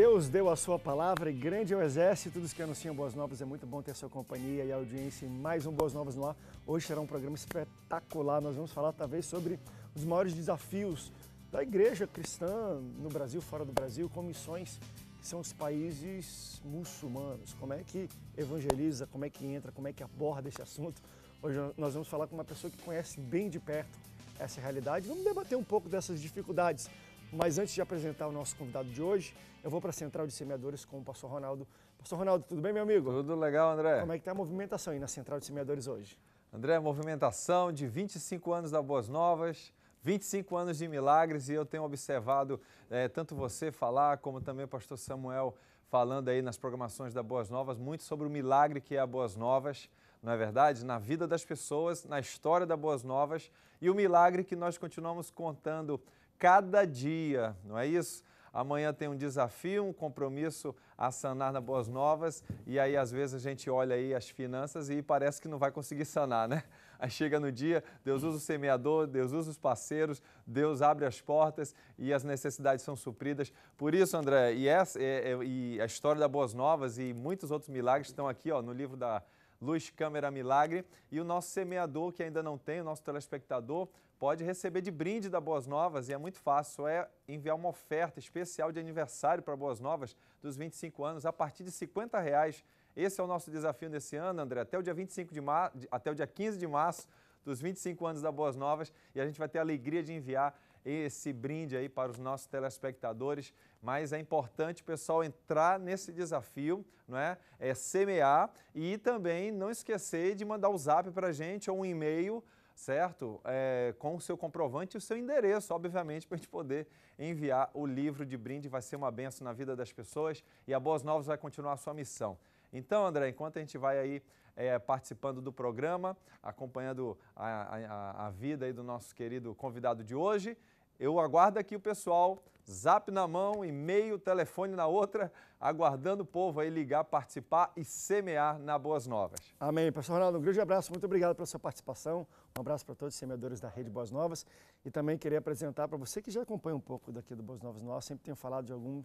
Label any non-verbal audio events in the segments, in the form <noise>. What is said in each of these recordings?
Deus deu a sua palavra e grande é o exército dos que anunciam Boas Novas. É muito bom ter a sua companhia e audiência em mais um Boas Novas no ar. Hoje será um programa espetacular. Nós vamos falar talvez sobre os maiores desafios da igreja cristã no Brasil, fora do Brasil, com missões que são os países muçulmanos. Como é que evangeliza, como é que entra, como é que aborda esse assunto. Hoje nós vamos falar com uma pessoa que conhece bem de perto essa realidade. Vamos debater um pouco dessas dificuldades mas antes de apresentar o nosso convidado de hoje, eu vou para a Central de Semeadores com o Pastor Ronaldo. Pastor Ronaldo, tudo bem, meu amigo? Tudo legal, André. Como é que está a movimentação aí na Central de Semeadores hoje? André, movimentação de 25 anos da Boas Novas, 25 anos de milagres e eu tenho observado é, tanto você falar como também o pastor Samuel falando aí nas programações da Boas Novas muito sobre o milagre que é a Boas Novas, não é verdade? Na vida das pessoas, na história da Boas Novas e o milagre que nós continuamos contando cada dia, não é isso? Amanhã tem um desafio, um compromisso a sanar na Boas Novas e aí às vezes a gente olha aí as finanças e parece que não vai conseguir sanar, né? <laughs> Aí chega no dia, Deus usa o semeador, Deus usa os parceiros, Deus abre as portas e as necessidades são supridas. Por isso, André, e, essa, e, é, é, e a história da Boas Novas e muitos outros milagres estão aqui ó, no livro da Luz, Câmera, Milagre e o nosso semeador que ainda não tem, o nosso telespectador, pode receber de brinde da Boas Novas e é muito fácil, é enviar uma oferta especial de aniversário para Boas Novas dos 25 anos a partir de 50 reais. Esse é o nosso desafio nesse ano, André, até o dia 25 de março, até o dia 15 de março dos 25 anos da Boas Novas e a gente vai ter a alegria de enviar esse brinde aí para os nossos telespectadores, mas é importante o pessoal entrar nesse desafio, não é? É semear e também não esquecer de mandar o um zap para a gente ou um e-mail certo? É, com o seu comprovante e o seu endereço, obviamente, para a gente poder enviar o livro de brinde. Vai ser uma benção na vida das pessoas e a Boas Novas vai continuar a sua missão. Então, André, enquanto a gente vai aí é, participando do programa, acompanhando a, a, a vida aí do nosso querido convidado de hoje, eu aguardo aqui o pessoal Zap na mão, e-mail, telefone na outra, aguardando o povo aí ligar, participar e semear na Boas Novas. Amém. Pastor Ronaldo, um grande abraço, muito obrigado pela sua participação. Um abraço para todos os semeadores da Rede Boas Novas. E também queria apresentar para você que já acompanha um pouco daqui do Boas Novas Nós, sempre tenho falado de algum,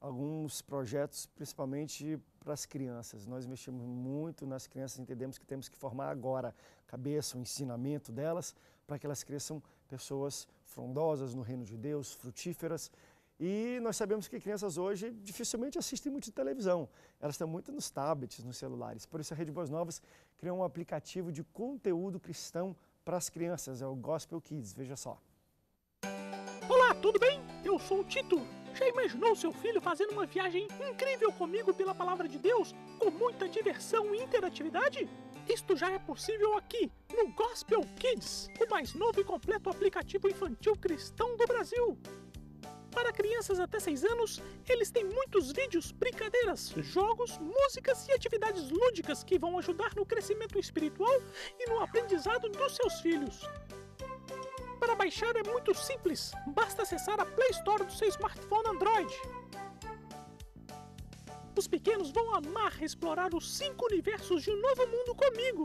alguns projetos, principalmente para as crianças. Nós investimos muito nas crianças, entendemos que temos que formar agora a cabeça, o ensinamento delas, para que elas cresçam pessoas frondosas no reino de Deus, frutíferas. E nós sabemos que crianças hoje dificilmente assistem muito televisão. Elas estão muito nos tablets, nos celulares. Por isso a Rede Boas Novas criou um aplicativo de conteúdo cristão para as crianças, é o Gospel Kids. Veja só. Olá, tudo bem? Eu sou o Tito. Já imaginou seu filho fazendo uma viagem incrível comigo pela palavra de Deus, com muita diversão e interatividade? Isto já é possível aqui, no Gospel Kids, o mais novo e completo aplicativo infantil cristão do Brasil. Para crianças até 6 anos, eles têm muitos vídeos, brincadeiras, jogos, músicas e atividades lúdicas que vão ajudar no crescimento espiritual e no aprendizado dos seus filhos. Para baixar é muito simples, basta acessar a Play Store do seu smartphone Android. Sapos pequenos vão amar explorar os cinco universos de um novo mundo comigo!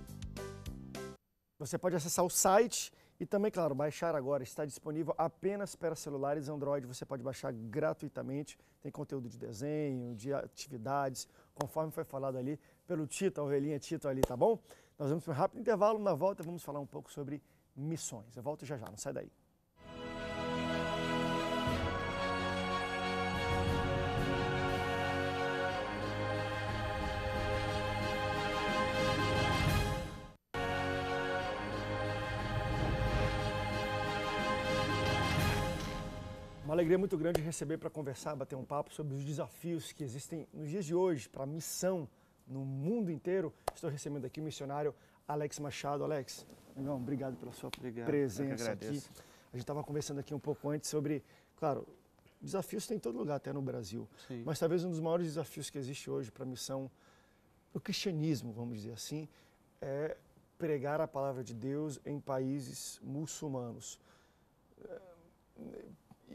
<laughs> Você pode acessar o site e também, claro, baixar agora. Está disponível apenas para celulares Android. Você pode baixar gratuitamente. Tem conteúdo de desenho, de atividades, conforme foi falado ali pelo Tito, a ovelhinha Tito ali, tá bom? Nós vamos para um rápido intervalo. Na volta, vamos falar um pouco sobre missões. Eu volto já já, não sai daí. alegria muito grande receber para conversar, bater um papo sobre os desafios que existem nos dias de hoje para a missão no mundo inteiro. Estou recebendo aqui o missionário Alex Machado. Alex, irmão, obrigado pela sua obrigado. presença aqui. A gente estava conversando aqui um pouco antes sobre, claro, desafios tem em todo lugar, até no Brasil. Sim. Mas talvez um dos maiores desafios que existe hoje para a missão, o cristianismo, vamos dizer assim, é pregar a palavra de Deus em países muçulmanos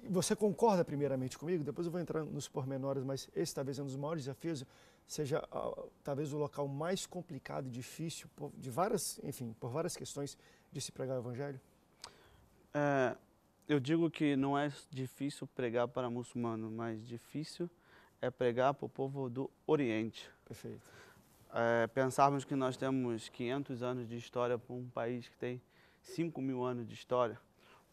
você concorda primeiramente comigo? Depois eu vou entrar nos pormenores, mas esse talvez é um dos maiores desafios, seja ah, talvez o local mais complicado e difícil, por, de várias, enfim, por várias questões de se pregar o evangelho? É, eu digo que não é difícil pregar para muçulmano, mas difícil é pregar para o povo do Oriente. Perfeito. É, pensarmos que nós temos 500 anos de história para um país que tem 5 mil anos de história,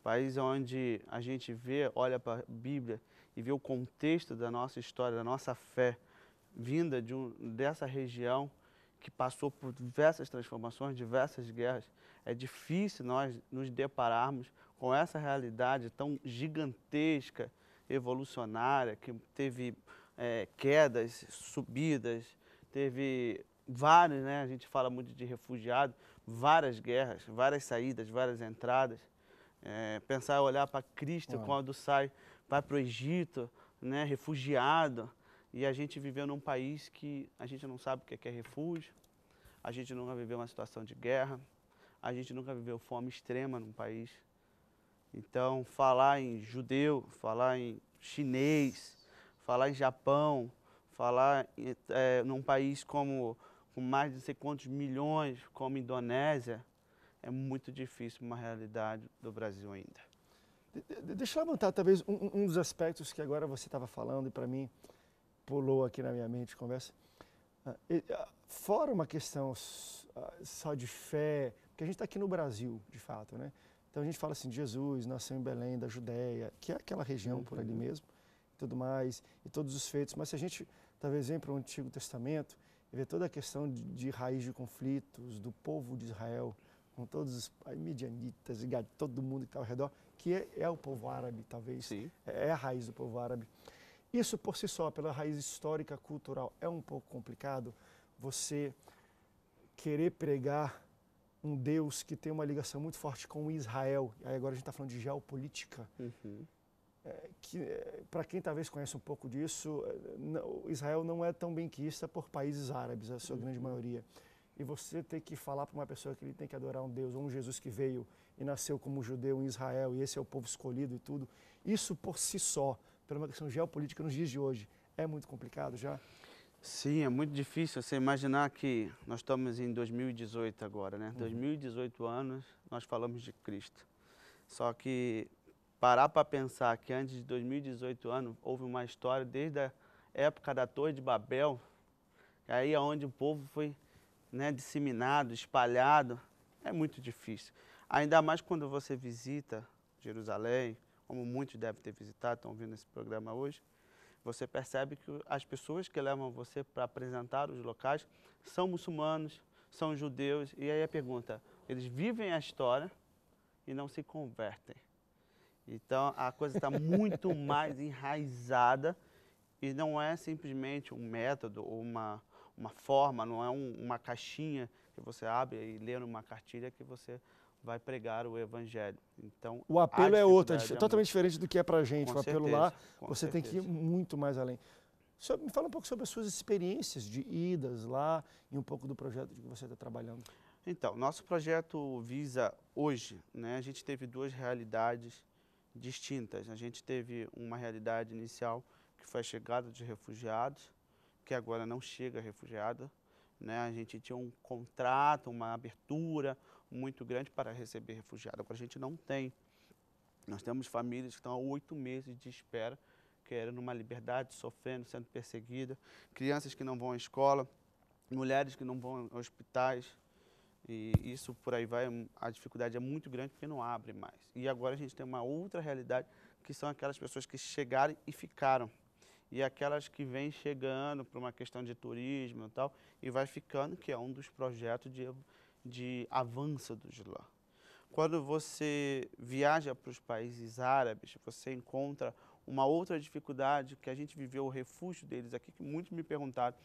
país onde a gente vê, olha para a Bíblia e vê o contexto da nossa história, da nossa fé, vinda de um, dessa região que passou por diversas transformações, diversas guerras. É difícil nós nos depararmos com essa realidade tão gigantesca, evolucionária, que teve é, quedas, subidas, teve várias, né? a gente fala muito de refugiado, várias guerras, várias saídas, várias entradas. É, pensar, olhar para Cristo Uau. quando sai vai para o Egito, né, refugiado, e a gente viveu num país que a gente não sabe o que é, que é refúgio, a gente nunca viveu uma situação de guerra, a gente nunca viveu fome extrema num país. Então, falar em judeu, falar em chinês, falar em Japão, falar é, num país como com mais de não sei quantos milhões, como Indonésia, é muito difícil uma realidade do Brasil ainda. deixa eu levantar talvez um, um dos aspectos que agora você estava falando e para mim pulou aqui na minha mente conversa. Ah, ah, fora uma questão ah, só de fé, porque a gente está aqui no Brasil, de fato, né? Então a gente fala assim, de Jesus nasceu em Belém, da Judéia, que é aquela região por ali uhum. mesmo, e tudo mais, e todos os feitos. Mas se a gente talvez vem para o Antigo Testamento e vê toda a questão de, de raiz de conflitos do povo de Israel, com todos os midianitas, todo mundo que está ao redor, que é, é o povo árabe, talvez. Sim. É, é a raiz do povo árabe. Isso por si só, pela raiz histórica, cultural, é um pouco complicado você querer pregar um Deus que tem uma ligação muito forte com Israel. Aí agora a gente está falando de geopolítica. Uhum. É, que é, para quem talvez conhece um pouco disso, é, não, Israel não é tão benquista por países árabes, a sua uhum. grande maioria e você ter que falar para uma pessoa que ele tem que adorar um Deus, ou um Jesus que veio e nasceu como judeu em Israel, e esse é o povo escolhido e tudo, isso por si só, pela uma questão geopolítica nos dias de hoje, é muito complicado já? Sim, é muito difícil você imaginar que nós estamos em 2018 agora, né? Uhum. 2018 anos, nós falamos de Cristo. Só que parar para pensar que antes de 2018 anos houve uma história desde a época da Torre de Babel, aí é onde o povo foi né, disseminado, espalhado, é muito difícil. Ainda mais quando você visita Jerusalém, como muitos devem ter visitado, estão vindo esse programa hoje, você percebe que as pessoas que levam você para apresentar os locais são muçulmanos, são judeus. E aí a pergunta, eles vivem a história e não se convertem. Então a coisa está muito <laughs> mais enraizada e não é simplesmente um método ou uma, uma forma, não é um, uma caixinha que você abre e lê numa cartilha que você vai pregar o evangelho. Então, o apelo é outro, é, é totalmente diferente do que é para a gente. Com o apelo certeza, lá, você certeza. tem que ir muito mais além. Senhor, me fala um pouco sobre as suas experiências de idas lá e um pouco do projeto de que você está trabalhando. Então, nosso projeto visa hoje, né, a gente teve duas realidades distintas. A gente teve uma realidade inicial que foi a chegada de refugiados que agora não chega refugiada. Né? A gente tinha um contrato, uma abertura muito grande para receber refugiada. Agora a gente não tem. Nós temos famílias que estão há oito meses de espera, que eram numa liberdade, sofrendo, sendo perseguida, crianças que não vão à escola, mulheres que não vão a hospitais. E isso por aí vai, a dificuldade é muito grande porque não abre mais. E agora a gente tem uma outra realidade, que são aquelas pessoas que chegaram e ficaram e aquelas que vêm chegando por uma questão de turismo e tal, e vai ficando, que é um dos projetos de, de avanço do lá Quando você viaja para os países árabes, você encontra uma outra dificuldade que a gente viveu o refúgio deles aqui, que muitos me perguntaram,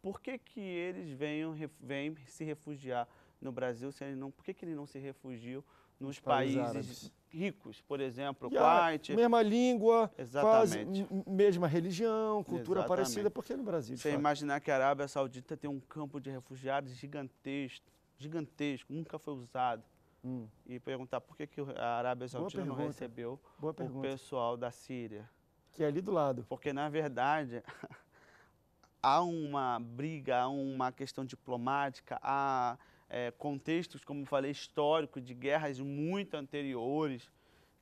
por que, que eles vêm vêm se refugiar no Brasil, se eles não, por que, que eles não se refugiam nos países, árabes. ricos, por exemplo, Kuwait. Mesma língua, Exatamente. quase mesma religião, cultura Exatamente. parecida, porque no Brasil. Você imaginar que a Arábia Saudita tem um campo de refugiados gigantesco, gigantesco, nunca foi usado. Hum. E perguntar por que, que a Arábia Saudita não recebeu o pessoal da Síria. Que é ali do lado. Porque, na verdade, <laughs> há uma briga, há uma questão diplomática, há é, contextos, como falei, históricos, de guerras muito anteriores,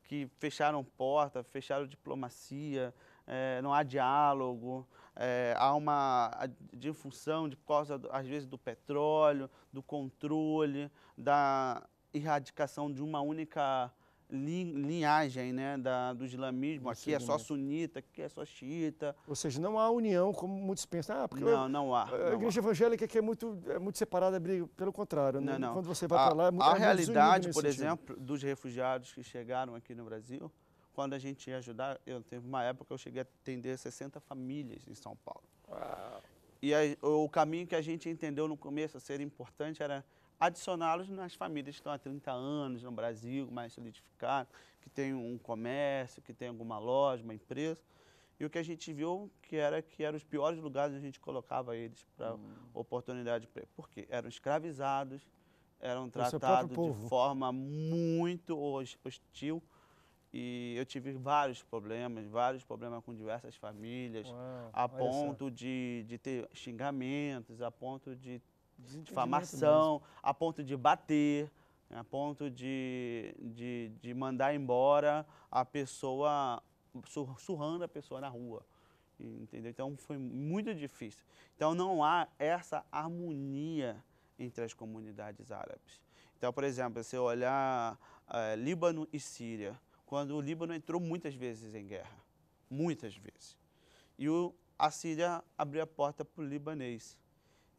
que fecharam porta, fecharam diplomacia, é, não há diálogo, é, há uma difusão de causa, às vezes, do petróleo, do controle, da erradicação de uma única linhagem né, da, do islamismo. aqui é só sunita, aqui é só xiita. Ou seja, não há união, como muitos pensam. Ah, porque não, não há. A não igreja há. evangélica que é muito, é muito separada, é pelo contrário. Né? Não, não. Quando você vai para lá, é muito A é realidade, por sentido. exemplo, dos refugiados que chegaram aqui no Brasil, quando a gente ia ajudar, eu teve uma época que eu cheguei a atender 60 famílias em São Paulo. Uau. E a, o caminho que a gente entendeu no começo ser importante era adicioná-los nas famílias que estão há 30 anos no Brasil, mais solidificadas, que tem um comércio, que tem alguma loja, uma empresa. E o que a gente viu que era que eram os piores lugares onde a gente colocava eles para hum. oportunidade. Porque eram escravizados, eram é tratados de forma muito hostil e eu tive vários problemas, vários problemas com diversas famílias, Uau, a ponto de, de ter xingamentos, a ponto de difamação, a ponto de bater, a ponto de, de, de mandar embora a pessoa, sur, surrando a pessoa na rua. Entendeu? Então foi muito difícil. Então não há essa harmonia entre as comunidades árabes. Então, por exemplo, se olhar eh, Líbano e Síria, quando o Líbano entrou muitas vezes em guerra, muitas vezes. E o, a Síria abriu a porta para o libanês.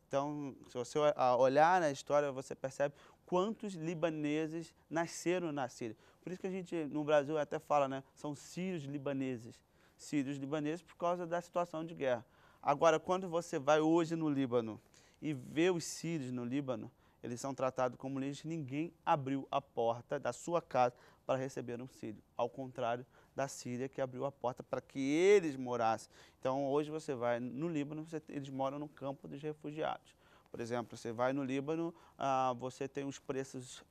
Então, se você olhar na história, você percebe quantos libaneses nasceram na Síria. Por isso que a gente, no Brasil, até fala, né? São sírios libaneses. Sírios libaneses por causa da situação de guerra. Agora, quando você vai hoje no Líbano e vê os sírios no Líbano, eles são tratados como leis, ninguém abriu a porta da sua casa, para receber um sírio, ao contrário da Síria que abriu a porta para que eles morassem. Então hoje você vai no Líbano, você, eles moram no campo dos refugiados. Por exemplo, você vai no Líbano, ah, você tem os preços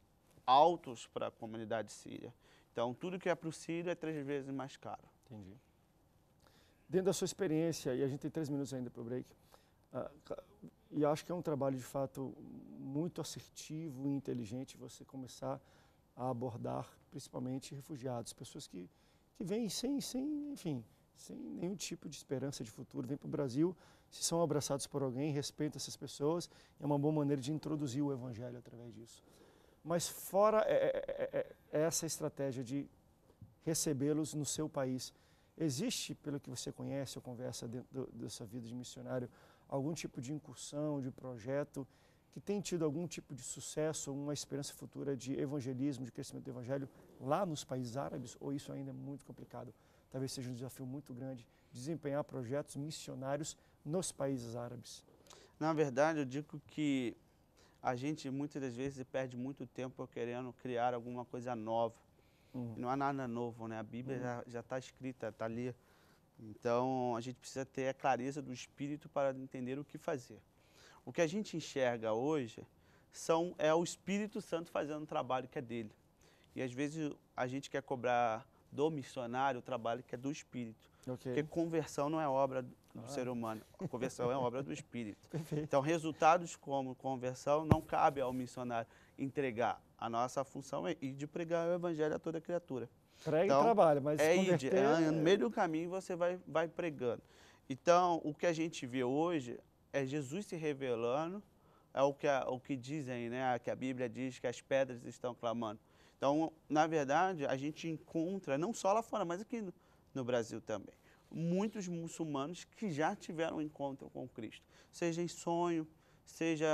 altos para a comunidade síria. Então tudo que é para o sírio é três vezes mais caro. Entendi. Dentro da sua experiência, e a gente tem três minutos ainda para o break, ah, e acho que é um trabalho de fato muito assertivo e inteligente você começar a a abordar principalmente refugiados, pessoas que, que vêm sem, sem, enfim, sem nenhum tipo de esperança de futuro, vêm para o Brasil, se são abraçados por alguém, respeita essas pessoas, é uma boa maneira de introduzir o evangelho através disso. Mas fora é, é, é, essa estratégia de recebê-los no seu país, existe, pelo que você conhece ou conversa dentro dessa vida de missionário, algum tipo de incursão, de projeto que tem tido algum tipo de sucesso, uma esperança futura de evangelismo, de crescimento do evangelho lá nos países árabes, ou isso ainda é muito complicado? Talvez seja um desafio muito grande desempenhar projetos missionários nos países árabes. Na verdade, eu digo que a gente muitas das vezes perde muito tempo querendo criar alguma coisa nova. Uhum. Não há nada novo, né? A Bíblia uhum. já está escrita, está ali. Então, a gente precisa ter a clareza do espírito para entender o que fazer. O que a gente enxerga hoje são, é o Espírito Santo fazendo o trabalho que é dele. E às vezes a gente quer cobrar do missionário o trabalho que é do Espírito. Okay. Porque conversão não é obra do ah. ser humano, <laughs> conversão é obra do Espírito. Perfeito. Então, resultados como conversão não cabe ao missionário entregar. A nossa função é ir de pregar o Evangelho a toda criatura. Prega então, e trabalha, mas é, converter... ir, é, é, no é meio do caminho você vai, vai pregando. Então, o que a gente vê hoje, é Jesus se revelando, é o que, a, o que dizem, né? que a Bíblia diz que as pedras estão clamando. Então, na verdade, a gente encontra, não só lá fora, mas aqui no, no Brasil também, muitos muçulmanos que já tiveram um encontro com Cristo, seja em sonho, seja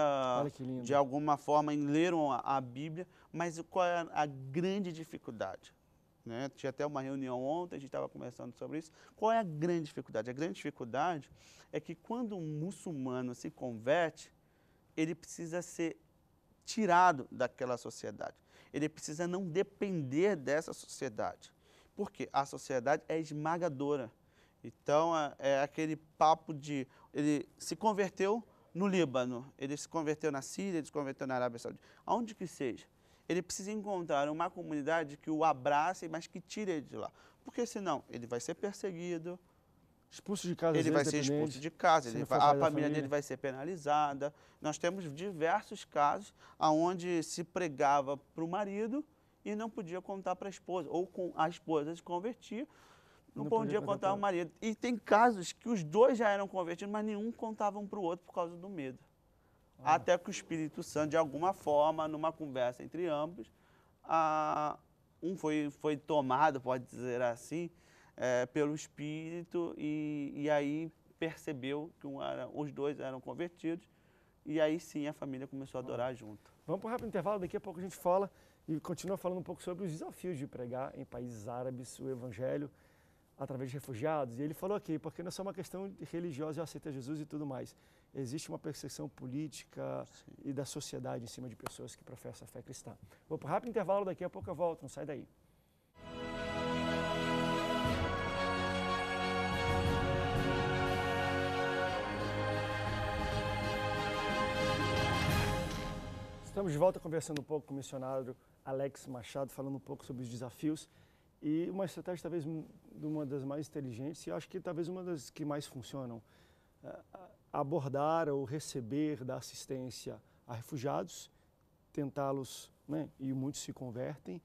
de alguma forma em a, a Bíblia, mas qual é a, a grande dificuldade? Né? Tinha até uma reunião ontem, a gente estava conversando sobre isso. Qual é a grande dificuldade? A grande dificuldade é que quando um muçulmano se converte, ele precisa ser tirado daquela sociedade. Ele precisa não depender dessa sociedade. Porque a sociedade é esmagadora. Então, é aquele papo de... Ele se converteu no Líbano, ele se converteu na Síria, ele se converteu na Arábia Saudita. Aonde que seja ele precisa encontrar uma comunidade que o abrace, mas que tire ele de lá. Porque senão ele vai ser perseguido, expulso de casa. Ele vai ser expulso de casa, vai, a família, família, dele vai ser penalizada. Nós temos diversos casos onde se pregava para o marido e não podia contar para a esposa, ou com a esposa se convertia, não, não podia contar para o marido. E tem casos que os dois já eram convertidos, mas nenhum contavam para o outro por causa do medo. Ah. até que o Espírito Santo, de alguma forma, numa conversa entre ambos, um foi, foi tomado, pode dizer assim, é, pelo Espírito e, e aí percebeu que um era, os dois eram convertidos e aí sim a família começou a adorar junto. Vamos para um rápido intervalo, daqui a pouco a gente fala e continua falando um pouco sobre os desafios de pregar em países árabes o evangelho através de refugiados. E ele falou aqui, porque não é só uma questão religiosa, eu aceito Jesus e tudo mais existe uma percepção política Sim. e da sociedade em cima de pessoas que professam a fé cristã. Vou para um rápido intervalo, daqui a pouco eu volto, não sai daí. Estamos de volta conversando um pouco com o missionário Alex Machado, falando um pouco sobre os desafios e uma estratégia talvez uma das mais inteligentes e acho que talvez uma das que mais funcionam abordar ou receber da assistência a refugiados, tentá-los, né, e muitos se convertem.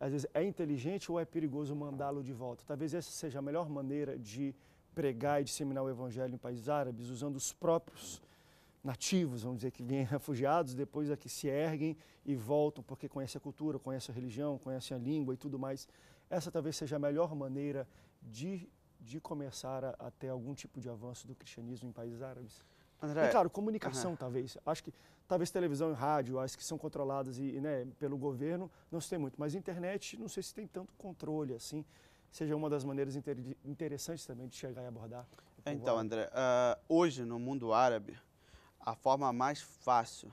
Às vezes é inteligente ou é perigoso mandá-lo de volta. Talvez essa seja a melhor maneira de pregar e disseminar o evangelho em países árabes, usando os próprios nativos, vamos dizer que vêm <laughs> refugiados, depois que se erguem e voltam porque conhecem a cultura, conhecem a religião, conhecem a língua e tudo mais. Essa talvez seja a melhor maneira de de começar a, a ter algum tipo de avanço do cristianismo em países árabes. André, e claro, comunicação talvez. Acho que talvez televisão e rádio, as que são controladas e, né, pelo governo, não se tem muito. Mas internet, não sei se tem tanto controle assim. Seja uma das maneiras inter interessantes também de chegar e abordar. É, então, André, uh, hoje no mundo árabe, a forma mais fácil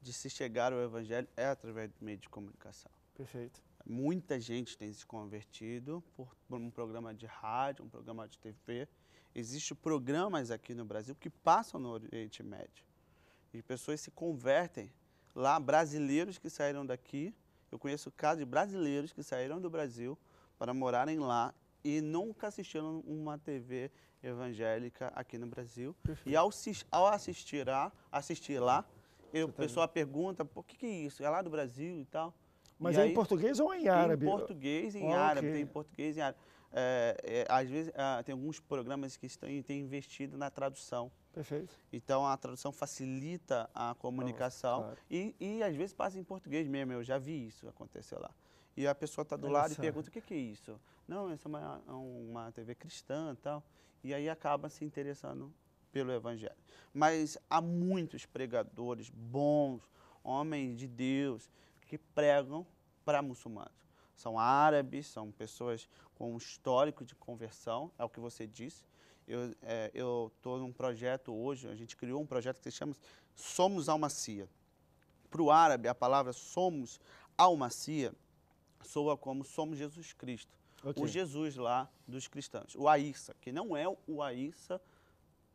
de se chegar ao evangelho é através do meio de comunicação. Perfeito. Muita gente tem se convertido por, por um programa de rádio, um programa de TV. Existem programas aqui no Brasil que passam no Oriente Médio. E pessoas se convertem lá, brasileiros que saíram daqui. Eu conheço casos de brasileiros que saíram do Brasil para morarem lá e nunca assistiram uma TV evangélica aqui no Brasil. Perfeito. E ao, ao assistir, a, assistir lá, o a tá pessoa pergunta, por que, que é isso? É lá do Brasil e tal? Mas é em português ou é em árabe? Em português, e em ah, árabe, tem em português e árabe. É, é, às vezes é, tem alguns programas que estão, têm investido na tradução. Perfeito. Então a tradução facilita a comunicação oh, claro. e, e, às vezes passa em português mesmo, eu já vi isso acontecer lá. E a pessoa está do Nossa. lado e pergunta o que, que é isso? Não, essa é uma, é uma TV cristã e tal. E aí acaba se interessando pelo Evangelho. Mas há muitos pregadores bons, homens de Deus, que pregam para muçulmanos. São árabes, são pessoas com um histórico de conversão, é o que você disse. Eu é, estou num projeto hoje, a gente criou um projeto que se chama Somos Almacia. Para o árabe, a palavra somos almacia soa como somos Jesus Cristo. Okay. O Jesus lá dos cristãos. O Aissa, que não é o Aissa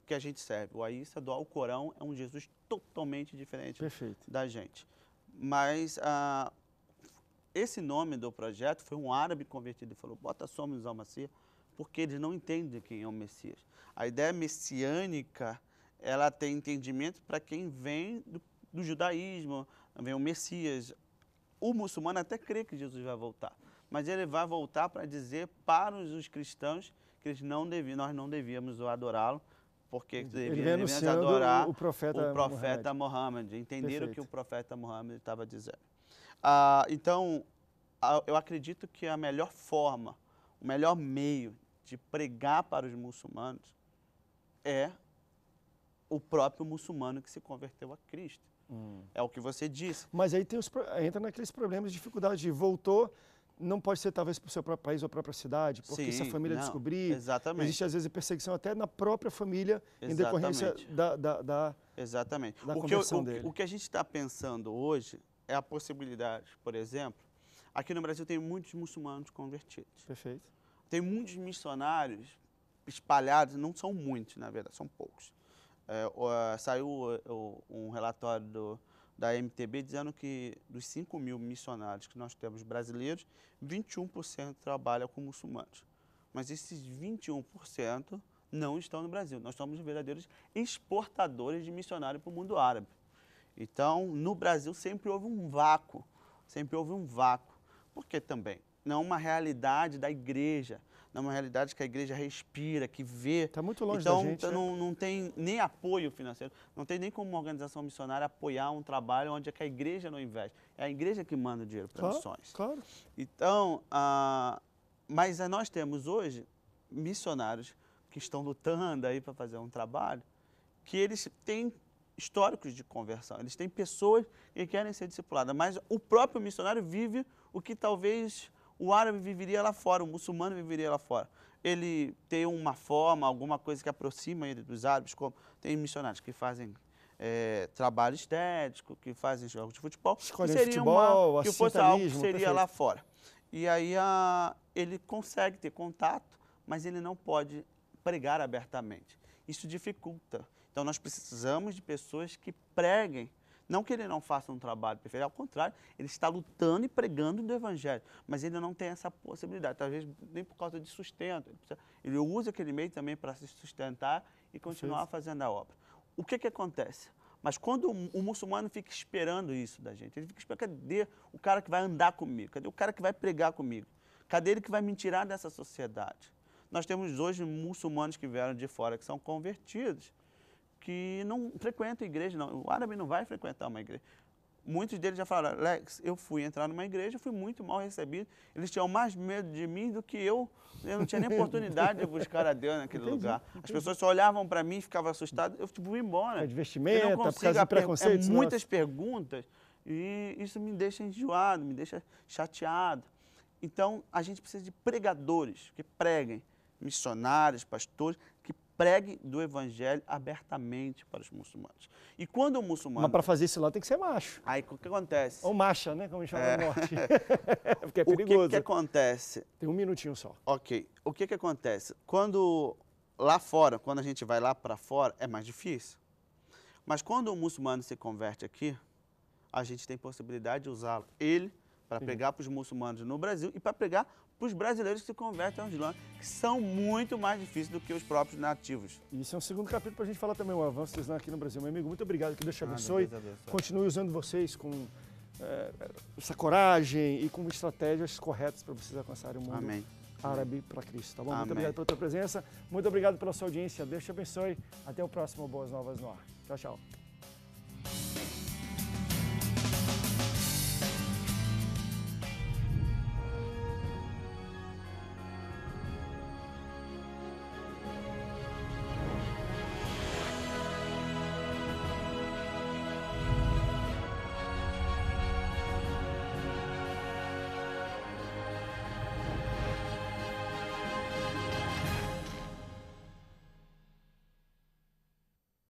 que a gente serve. O Aissa do Alcorão é um Jesus totalmente diferente Perfeito. da gente. Mas ah, esse nome do projeto foi um árabe convertido e falou, bota Somos ao Messias, porque eles não entendem quem é o Messias. A ideia messiânica, ela tem entendimento para quem vem do, do judaísmo, vem o Messias. O muçulmano até crê que Jesus vai voltar, mas ele vai voltar para dizer para os cristãos que eles não deviam, nós não devíamos adorá-lo, porque devemos adorar o, profeta, o profeta Muhammad. Muhammad. Entenderam o que o profeta Muhammad estava dizendo. Ah, então, eu acredito que a melhor forma, o melhor meio de pregar para os muçulmanos é o próprio muçulmano que se converteu a Cristo. Hum. É o que você disse. Mas aí tem os, entra naqueles problemas de dificuldade de voltou não pode ser talvez para o seu próprio país ou a própria cidade, porque Sim, se a família não, descobrir, exatamente. existe às vezes perseguição até na própria família exatamente. em decorrência da, da, da exatamente. Da o, que eu, o, o que a gente está pensando hoje é a possibilidade, por exemplo, aqui no Brasil tem muitos muçulmanos convertidos. Perfeito. Tem muitos missionários espalhados, não são muitos na verdade, são poucos. É, saiu um relatório do da MTB dizendo que dos 5 mil missionários que nós temos brasileiros, 21% trabalha com muçulmanos. Mas esses 21% não estão no Brasil. Nós somos verdadeiros exportadores de missionários para o mundo árabe. Então, no Brasil sempre houve um vácuo, sempre houve um vácuo. Por que também? Não é uma realidade da igreja numa realidade que a igreja respira, que vê. Está muito longe então, da gente. Então, né? não, não tem nem apoio financeiro, não tem nem como uma organização missionária apoiar um trabalho onde é que a igreja não investe. É a igreja que manda o dinheiro para claro, missões. Claro. Então, ah, mas é, nós temos hoje missionários que estão lutando aí para fazer um trabalho, que eles têm históricos de conversão, eles têm pessoas que querem ser discipuladas, mas o próprio missionário vive o que talvez o árabe viveria lá fora, o muçulmano viveria lá fora. Ele tem uma forma, alguma coisa que aproxima ele dos árabes, como tem missionários que fazem é, trabalho estético, que fazem jogos de futebol, que seria futebol, uma, que fosse algo que seria perfeito. lá fora. E aí a, ah, ele consegue ter contato, mas ele não pode pregar abertamente. Isso dificulta. Então nós precisamos de pessoas que preguem não que ele não faça um trabalho perfeito, ao contrário, ele está lutando e pregando do Evangelho, mas ele não tem essa possibilidade, talvez nem por causa de sustento. Ele, precisa, ele usa aquele meio também para se sustentar e continuar Sim. fazendo a obra. O que, que acontece? Mas quando o muçulmano fica esperando isso da gente, ele fica esperando, cadê o cara que vai andar comigo? Cadê o cara que vai pregar comigo? Cadê ele que vai me tirar dessa sociedade? Nós temos hoje muçulmanos que vieram de fora, que são convertidos, que não frequentam igreja, não. O árabe não vai frequentar uma igreja. Muitos deles já falaram, Lex, eu fui entrar numa igreja, fui muito mal recebido. Eles tinham mais medo de mim do que eu. Eu não tinha nem oportunidade de buscar a Deus naquele entendi, lugar. Entendi. As pessoas só olhavam para mim e ficavam assustadas. Eu tipo, embora. É de vestimenta, não por causa de é preconceitos. É muitas nossa. perguntas e isso me deixa enjoado, me deixa chateado. Então, a gente precisa de pregadores que preguem, missionários, pastores, pregue do evangelho abertamente para os muçulmanos. E quando o muçulmano... Mas para fazer isso lá tem que ser macho. Aí o que acontece? Ou macha, né? Como chama é... no norte. <laughs> É porque é perigoso. O que, que acontece? Tem um minutinho só. Ok. O que, que acontece? Quando lá fora, quando a gente vai lá para fora, é mais difícil. Mas quando o muçulmano se converte aqui, a gente tem possibilidade de usá-lo. Ele para pregar para os muçulmanos no Brasil e para pregar para os brasileiros que se convertem ao Islã, que são muito mais difíceis do que os próprios nativos. Isso é um segundo capítulo para a gente falar também, o avanço do Islã aqui no Brasil. Meu amigo, muito obrigado, que Deus te ah, abençoe. Ah, Deus Continue usando vocês com é, essa coragem e com estratégias corretas para vocês alcançarem o mundo Amém. árabe para Cristo, tá bom? Amém. Muito obrigado pela tua presença, muito obrigado pela sua audiência. Deus te abençoe. Até o próximo Boas Novas no Ar. Tchau, tchau.